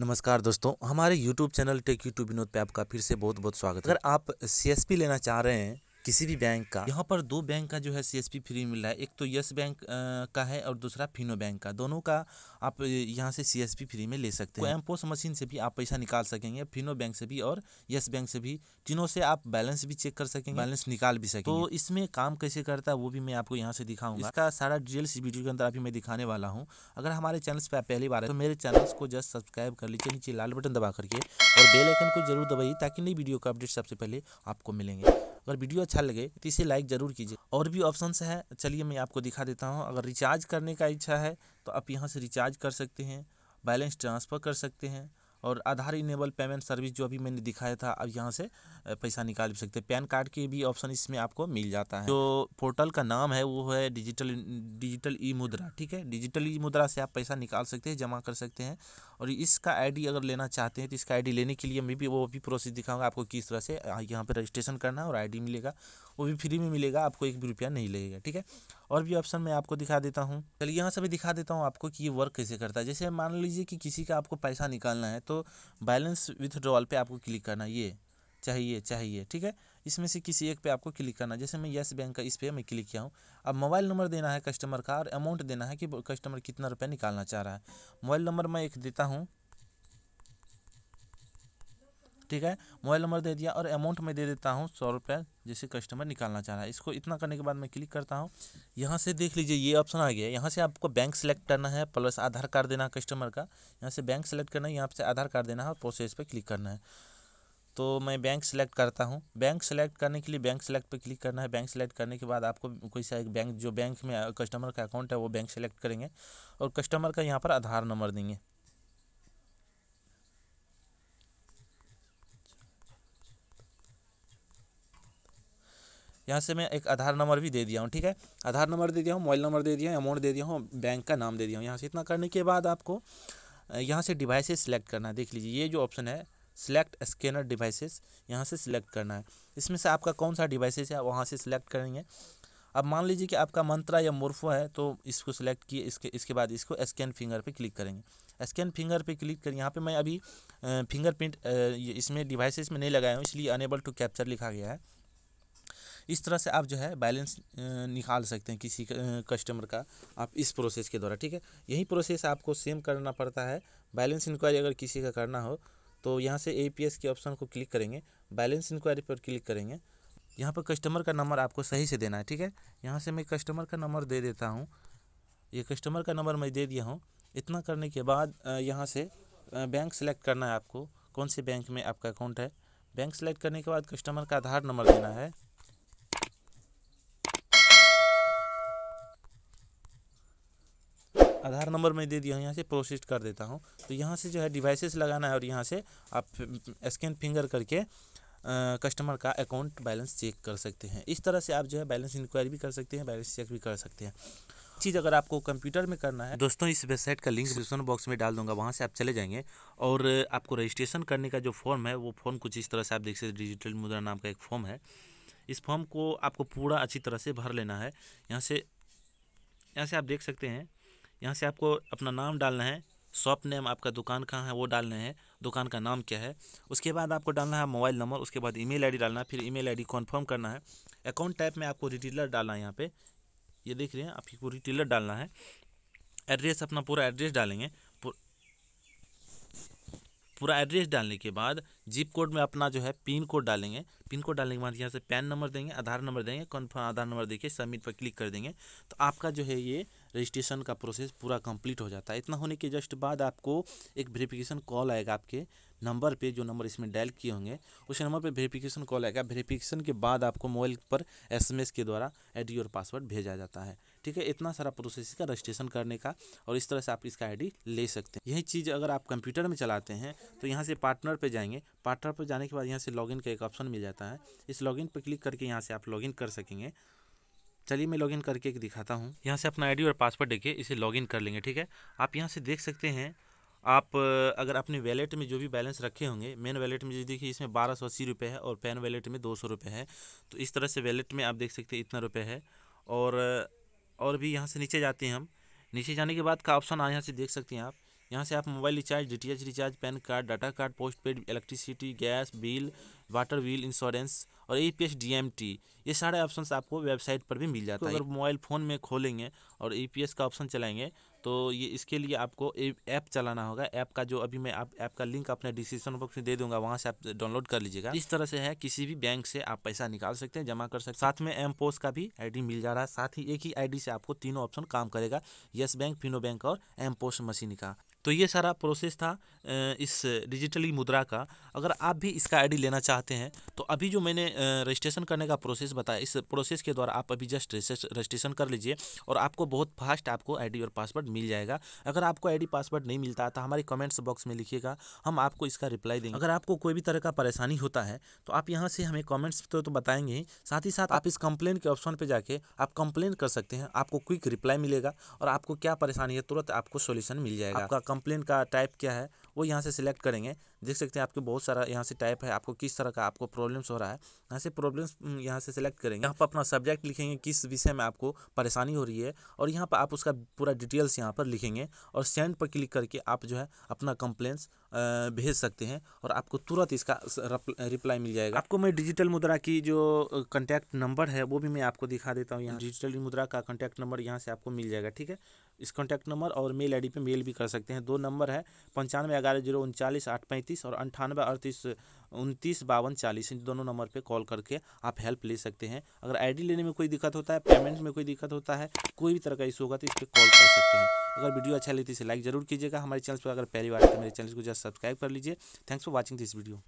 नमस्कार दोस्तों हमारे YouTube channel tech YouTube Vinod पे आपका फिर से बहुत बहुत स्वागत है अगर आप सी लेना चाह रहे हैं किसी भी बैंक का यहाँ पर दो बैंक का जो है सी फ्री मिल रहा है एक तो यस बैंक का है और दूसरा फिनो बैंक का दोनों का आप यहाँ से सी फ्री में ले सकते हैं एम मशीन से भी आप पैसा निकाल सकेंगे फिनो बैंक से भी और यस बैंक से भी तीनों से आप बैलेंस भी चेक कर सकेंगे बैलेंस निकाल भी सकेंगे तो इसमें काम कैसे करता है वो भी मैं आपको यहाँ से दिखाऊंगा इसका सारा डिटेल्स वीडियो के अंदर अभी मैं दिखाने वाला हूँ अगर हमारे चैनल पर पहली बार है तो मेरे चैनल को जस्ट सब्सक्राइब कर लीजिए नीचे लाल बटन दबा करके और बेल आइकन को जरूर दबाइए ताकि नई वीडियो का अपडेट सबसे पहले आपको मिलेंगे अगर वीडियो अच्छा लगे तो इसे लाइक ज़रूर कीजिए और भी ऑप्शन है चलिए मैं आपको दिखा देता हूँ अगर रिचार्ज करने का इच्छा है तो आप यहाँ से रिचार्ज कर सकते हैं बैलेंस ट्रांसफ़र कर सकते हैं और आधार इनेबल पेमेंट सर्विस जो अभी मैंने दिखाया था अब यहाँ से पैसा निकाल भी सकते हैं पैन कार्ड के भी ऑप्शन इसमें आपको मिल जाता है जो पोर्टल का नाम है वो है डिजिटल डिजिटल ई मुद्रा ठीक है डिजिटल ई मुद्रा से आप पैसा निकाल सकते हैं जमा कर सकते हैं और इसका आईडी अगर लेना चाहते हैं तो इसका आईडी लेने के लिए मैं भी वो भी प्रोसेस दिखाऊंगा आपको किस तरह से यहाँ पर रजिस्ट्रेशन करना है और आईडी मिलेगा वो भी फ्री में मिलेगा आपको एक भी रुपया नहीं लगेगा ठीक है और भी ऑप्शन मैं आपको दिखा देता हूँ चलिए यहाँ से भी दिखा देता हूँ आपको कि ये वर्क कैसे करता है जैसे मान लीजिए कि किसी का आपको पैसा निकालना है तो बैलेंस विथड्रॉल पे आपको क्लिक करना ये चाहिए चाहिए ठीक है इसमें से किसी एक पे आपको क्लिक करना जैसे मैं येस बैंक का इस पर मैं क्लिक किया हूँ अब मोबाइल नंबर देना है कस्टमर का और अमाउंट देना है कि कस्टमर कितना रुपया निकालना चाह रहा है मोबाइल नंबर मैं एक देता हूँ ठीक है मोबाइल नंबर दे दिया और अमाउंट मैं दे देता हूँ सौ रुपये जैसे कस्टमर निकालना चाह रहा है इसको इतना करने के बाद मैं क्लिक करता हूँ यहाँ से देख लीजिए ये ऑप्शन आ गया यहाँ से आपको बैंक सेलेक्ट करना है प्लस आधार कार्ड देना है कस्टमर का यहाँ से बैंक सेलेक्ट करना है यहाँ से आधार कार्ड देना है और प्रोसेस पर क्लिक करना है तो मैं बैंक सेलेक्ट करता हूँ बैंक सेलेक्ट करने के लिए बैंक सेलेक्ट पर क्लिक करना है बैंक सेलेक्ट करने के बाद आपको कोई सा एक बैंक जो बैंक में कस्टमर का अकाउंट है वो बैंक सेलेक्ट करेंगे और कस्टमर का यहाँ पर आधार नंबर देंगे यहाँ से मैं एक आधार नंबर भी दे दिया हूँ ठीक है आधार नंबर दे दिया हूँ मोबाइल नंबर दे दिया हूँ अमाउंट दे दिया हूँ बैंक का नाम दे दिया हूँ यहाँ से इतना करने के बाद आपको यहाँ से डिवाइसेस सेलेक्ट करना है देख लीजिए ये जो ऑप्शन है सिलेक्ट स्कैनर डिवाइसेस यहाँ से सिलेक्ट करना है इसमें से आपका कौन सा डिवाइसेस है वहाँ से सिलेक्ट करेंगे अब मान लीजिए कि आपका मंत्रा या मोर्फो है तो इसको सिलेक्ट किए इसके इसके बाद इसको स्कैन फिंगर पे क्लिक करेंगे स्कैन फिंगर पे क्लिक कर यहाँ पे मैं अभी फिंगरप्रिंट इसमें डिवाइसेस में नहीं लगाया हूँ इसलिए अनेबल टू कैप्चर लिखा गया है इस तरह से आप जो है बैलेंस निकाल सकते हैं किसी कस्टमर का आप इस प्रोसेस के द्वारा ठीक है यही प्रोसेस आपको सेम करना पड़ता है बैलेंस इंक्वायरी अगर किसी का करना हो तो यहाँ से ए के ऑप्शन को क्लिक करेंगे बैलेंस इंक्वायरी पर क्लिक करेंगे यहाँ पर कस्टमर का नंबर आपको सही से देना है ठीक है यहाँ से मैं कस्टमर का नंबर दे देता हूँ ये कस्टमर का नंबर मैं दे दिया हूँ इतना करने के बाद यहाँ से बैंक सेलेक्ट करना है आपको कौन से बैंक में आपका अकाउंट है बैंक सेलेक्ट करने के बाद कस्टमर का आधार नंबर देना है आधार नंबर मैं दे दिया हूँ यहाँ से प्रोसेस कर देता हूँ तो यहाँ से जो है डिवाइसेस लगाना है और यहाँ से आप स्कैन फिंगर करके कस्टमर का अकाउंट बैलेंस चेक कर सकते हैं इस तरह से आप जो है बैलेंस इंक्वायरी भी कर सकते हैं बैलेंस चेक भी कर सकते हैं चीज़ अगर आपको कंप्यूटर में करना है दोस्तों इस वेबसाइट का लिंक डिस्क्रिप्शन बॉक्स में डाल दूंगा वहाँ से आप चले जाएंगे और आपको रजिस्ट्रेशन करने का जो फॉर्म है वो फॉर्म कुछ इस तरह से आप देख सकते डिजिटल मुद्रा नाम का एक फॉर्म है इस फॉर्म को आपको पूरा अच्छी तरह से भर लेना है यहाँ से यहाँ से आप देख सकते हैं यहाँ से आपको अपना नाम डालना है शॉप नेम आपका दुकान कहाँ है वो डालना है दुकान का नाम क्या है उसके बाद आपको डालना है मोबाइल नंबर उसके बाद ईमेल आईडी डालना है फिर ईमेल आईडी कंफर्म करना है अकाउंट टाइप में आपको रिटेलर डालना है यहाँ पे ये देख रहे हैं आपको रिटेलर डालना है एड्रेस अपना पूरा एड्रेस डालेंगे पूरा एड्रेस डालने के बाद जिप कोड में अपना जो है पिन कोड डालेंगे पिन कोड डालने के बाद यहाँ से पैन नंबर देंगे आधार नंबर देंगे कन्फर्म आधार नंबर देखिए सबमिट पर क्लिक कर देंगे तो आपका जो है ये रजिस्ट्रेशन का प्रोसेस पूरा कंप्लीट हो जाता है इतना होने के जस्ट बाद आपको एक वेरिफिकेशन कॉल आएगा आपके नंबर पे जो नंबर इसमें डायल किए होंगे उस नंबर पे वेरिफिकेशन कॉल आएगा वेरिफिकेशन के बाद आपको मोबाइल पर एसएमएस के द्वारा एड और पासवर्ड भेजा जाता है ठीक है इतना सारा प्रोसेस इसका रजिस्ट्रेशन करने का और इस तरह से आप इसका आईडी ले सकते हैं यही चीज़ अगर आप कंप्यूटर में चलाते हैं तो यहाँ से पार्टनर पर जाएंगे पार्टनर पर जाने के बाद यहाँ से लॉगिन का एक ऑप्शन मिल जाता है इस लॉगिन पर क्लिक करके यहाँ से आप लॉगिन कर सकेंगे चलिए मैं लॉगिन करके एक दिखाता हूँ यहाँ से अपना आईडी और पासवर्ड देखिए इसे लॉगिन कर लेंगे ठीक है आप यहाँ से देख सकते हैं आप अगर अपने वैलेट में जो भी बैलेंस रखे होंगे मेन वैलेट में जो देखिए इसमें बारह सौ अस्सी रुपये है और पैन वैलेट में दो सौ रुपये है तो इस तरह से वैलेट में आप देख सकते हैं इतना रुपये है और और भी यहाँ से नीचे जाते हैं हम नीचे जाने के बाद का ऑप्शन आ यहाँ से देख सकते हैं आप यहाँ से आप mobile recharge D recharge PAN card data card postpaid electricity gas bill water bill insurance और E P S D M T ये सारे ऑप्शन आपको वेबसाइट पर भी मिल जाता तो है तो अगर मोबाइल फ़ोन में खोलेंगे और ई पी एस का ऑप्शन चलाएंगे तो ये इसके लिए आपको ऐप चलाना होगा ऐप का जो अभी मैं आप ऐप का लिंक अपने डिस्क्रिप्शन बॉक्स में दे दूंगा वहाँ से आप डाउनलोड कर लीजिएगा इस तरह से है किसी भी बैंक से आप पैसा निकाल सकते हैं जमा कर सकते हैं साथ में एम पोस्ट का भी आईडी मिल जा रहा है साथ ही एक ही आईडी से आपको तीनों ऑप्शन काम करेगा येस बैंक फिनो बैंक और एम पोस्ट मशीन का तो ये सारा प्रोसेस था इस डिजिटली मुद्रा का अगर आप भी इसका आईडी लेना चाहते हैं तो अभी जो मैंने रजिस्ट्रेशन करने का प्रोसेस बताया इस प्रोसेस के द्वारा आप अभी जस्ट रजिस्ट्रेशन कर लीजिए और आपको बहुत फास्ट आपको आईडी और पासवर्ड मिल जाएगा अगर आपको आईडी पासवर्ड नहीं मिलता तो हमारे कमेंट्स बॉक्स में लिखिएगा हम आपको इसका रिप्लाई देंगे अगर आपको कोई भी तरह का परेशानी होता है तो आप यहाँ से हमें कॉमेंट्स तो, तो बताएंगे ही साथ ही साथ आप इस कंप्लेन के ऑप्शन पर जाके आप कंप्लेन कर सकते हैं आपको क्विक रिप्लाई मिलेगा और आपको क्या परेशानी है तुरंत आपको सोल्यूशन मिल जाएगा आपका कंप्लेन का टाइप क्या है वो यहाँ से सिलेक्ट करेंगे देख सकते हैं आपके बहुत सारा यहाँ से टाइप है आपको किस तरह का आपको प्रॉब्लम्स हो रहा है यहाँ से प्रॉब्लम्स हम्म, यहाँ से सिलेक्ट करेंगे यहाँ पर अपना सब्जेक्ट लिखेंगे किस विषय में आपको परेशानी हो रही है और यहाँ पर आप उसका पूरा डिटेल्स यहाँ पर लिखेंगे और सेंड पर क्लिक करके आप जो है अपना कंप्लेंस भेज सकते हैं और आपको तुरंत इसका रिप्लाई मिल जाएगा आपको मैं डिजिटल मुद्रा की जो कंटैक्ट नंबर है वो भी मैं आपको दिखा देता हूँ यहाँ डिजिटल मुद्रा का कंटैक्ट नंबर यहाँ से आपको मिल जाएगा ठीक है इस कॉन्टैक्ट नंबर और मेल आई पे मेल भी कर सकते हैं दो नंबर है पंचानवे ग्यारह जीरो उनचालीस आठ पैंतीस और अंठानवे अड़तीस उनतीस बावन चालीस इन दोनों नंबर पे कॉल करके आप हेल्प ले सकते हैं अगर आईडी लेने में कोई दिक्कत होता है पेमेंट में कोई दिक्कत होता है कोई भी तरह का इशू होगा तो इस पर कॉल कर सकते हैं अगर वीडियो अच्छा लगती तो इसे लाइक जरूर कीजिएगा हमारे चैनल पर अगर पहली बार तो मेरे चैनल को जस्ट सब्सक्राइब कर लीजिए thanks for watching this video